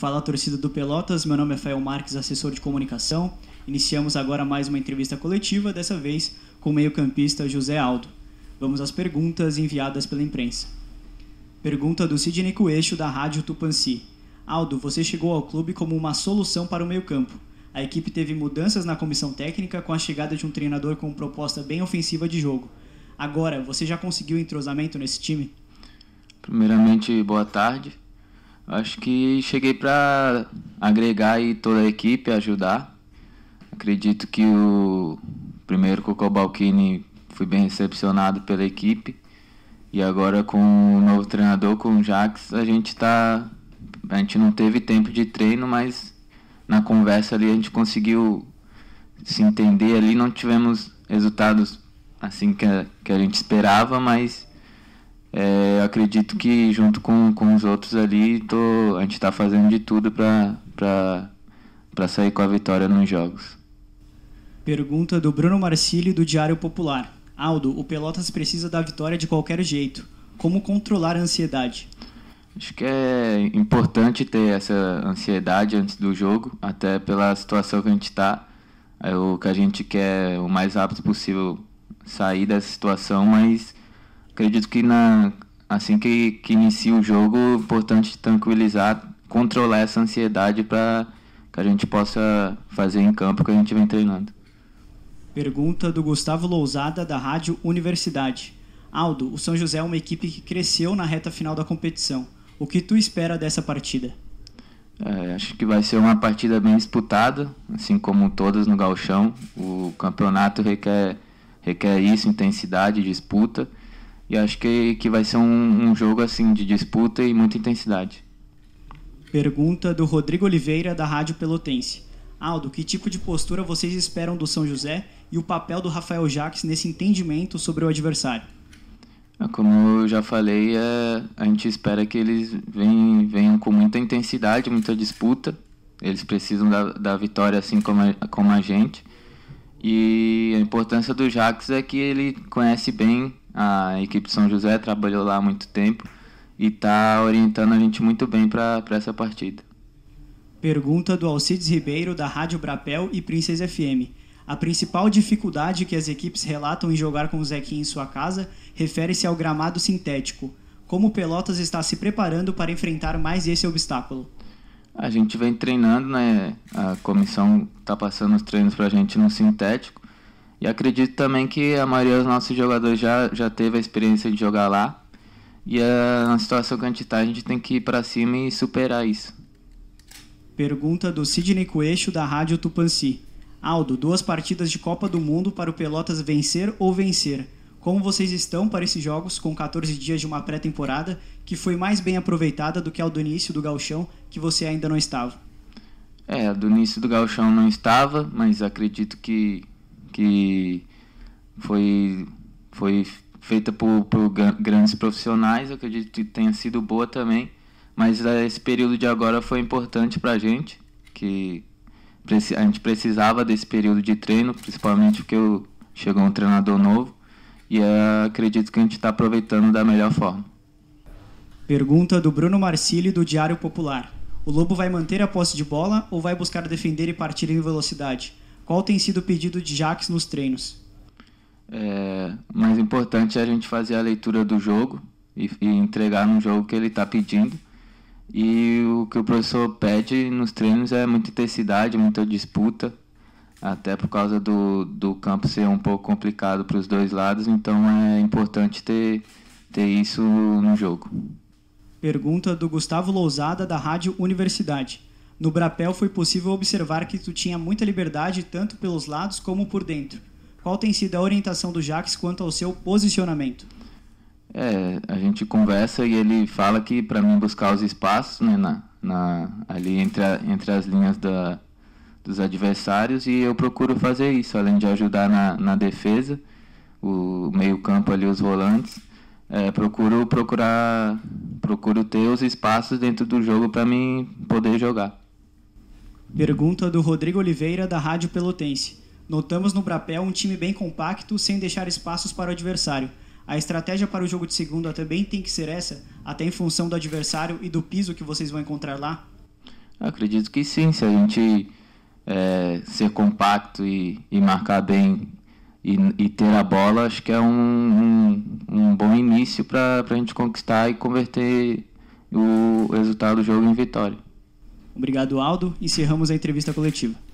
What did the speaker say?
Fala torcida do Pelotas, meu nome é Fael Marques, assessor de comunicação. Iniciamos agora mais uma entrevista coletiva, dessa vez com o meio-campista José Aldo. Vamos às perguntas enviadas pela imprensa. Pergunta do Sidney Coelho, da Rádio Tupanci. Aldo, você chegou ao clube como uma solução para o meio-campo. A equipe teve mudanças na comissão técnica com a chegada de um treinador com proposta bem ofensiva de jogo. Agora, você já conseguiu entrosamento nesse time? Primeiramente, boa tarde. Acho que cheguei para agregar e toda a equipe, ajudar. Acredito que o primeiro Coco Balquini fui bem recepcionado pela equipe. E agora com o novo treinador, com o Jax, a gente tá. A gente não teve tempo de treino, mas na conversa ali a gente conseguiu se entender ali, não tivemos resultados assim que a, que a gente esperava, mas é, acredito que junto com, com os outros ali, tô, a gente está fazendo de tudo para sair com a vitória nos jogos. Pergunta do Bruno Marcílio do Diário Popular. Aldo, o Pelotas precisa da vitória de qualquer jeito. Como controlar a ansiedade? Acho que é importante ter essa ansiedade antes do jogo, até pela situação que a gente está. É o que a gente quer o mais rápido possível sair dessa situação, mas acredito que na, assim que, que inicia o jogo, é importante tranquilizar, controlar essa ansiedade para que a gente possa fazer em campo que a gente vem treinando. Pergunta do Gustavo Lousada, da Rádio Universidade. Aldo, o São José é uma equipe que cresceu na reta final da competição. O que tu espera dessa partida? É, acho que vai ser uma partida bem disputada, assim como todas no galchão. O campeonato requer, requer isso, intensidade, disputa. E acho que, que vai ser um, um jogo assim de disputa e muita intensidade. Pergunta do Rodrigo Oliveira, da Rádio Pelotense. Aldo, que tipo de postura vocês esperam do São José e o papel do Rafael Jacques nesse entendimento sobre o adversário? Ah, como eu já falei, é, a gente espera que eles venham, venham com muita intensidade, muita disputa. Eles precisam da, da vitória assim como a, como a gente. E a importância do Jacques é que ele conhece bem a equipe São José trabalhou lá há muito tempo e está orientando a gente muito bem para essa partida. Pergunta do Alcides Ribeiro, da Rádio Brapel e Princesa FM. A principal dificuldade que as equipes relatam em jogar com o Zequinha em sua casa refere-se ao gramado sintético. Como Pelotas está se preparando para enfrentar mais esse obstáculo? A gente vem treinando, né? A comissão está passando os treinos para a gente no sintético e acredito também que a maioria dos nossos jogadores já, já teve a experiência de jogar lá. E é a situação que a gente tá, a gente tem que ir para cima e superar isso. Pergunta do Sidney Coelho, da Rádio Tupanci. Aldo, duas partidas de Copa do Mundo para o Pelotas vencer ou vencer. Como vocês estão para esses jogos com 14 dias de uma pré-temporada que foi mais bem aproveitada do que ao do início do gauchão que você ainda não estava? É, do início do gauchão não estava, mas acredito que que foi, foi feita por, por grandes profissionais, eu acredito que tenha sido boa também, mas é, esse período de agora foi importante para a gente, que a gente precisava desse período de treino, principalmente porque eu, chegou um treinador novo e é, acredito que a gente está aproveitando da melhor forma. Pergunta do Bruno Marcili do Diário Popular. O Lobo vai manter a posse de bola ou vai buscar defender e partir em velocidade? Qual tem sido o pedido de Jaques nos treinos? É, mais importante é a gente fazer a leitura do jogo e, e entregar no jogo que ele está pedindo. E o que o professor pede nos treinos é muita intensidade, muita disputa, até por causa do, do campo ser um pouco complicado para os dois lados, então é importante ter, ter isso no jogo. Pergunta do Gustavo Lousada, da Rádio Universidade. No Brapel foi possível observar que tu tinha muita liberdade tanto pelos lados como por dentro. Qual tem sido a orientação do Jaques quanto ao seu posicionamento? É, a gente conversa e ele fala que para mim buscar os espaços né, na, na, ali entre, a, entre as linhas da, dos adversários e eu procuro fazer isso, além de ajudar na, na defesa, o meio-campo ali, os volantes. É, procuro procurar procuro ter os espaços dentro do jogo para mim poder jogar. Pergunta do Rodrigo Oliveira, da Rádio Pelotense. Notamos no Brapel um time bem compacto, sem deixar espaços para o adversário. A estratégia para o jogo de segunda também tem que ser essa, até em função do adversário e do piso que vocês vão encontrar lá? Acredito que sim, se a gente é, ser compacto e, e marcar bem e, e, ter a bola, acho que é um, um, um bom início para a gente conquistar e converter o resultado do jogo em vitória. Obrigado, Aldo. Encerramos a entrevista coletiva.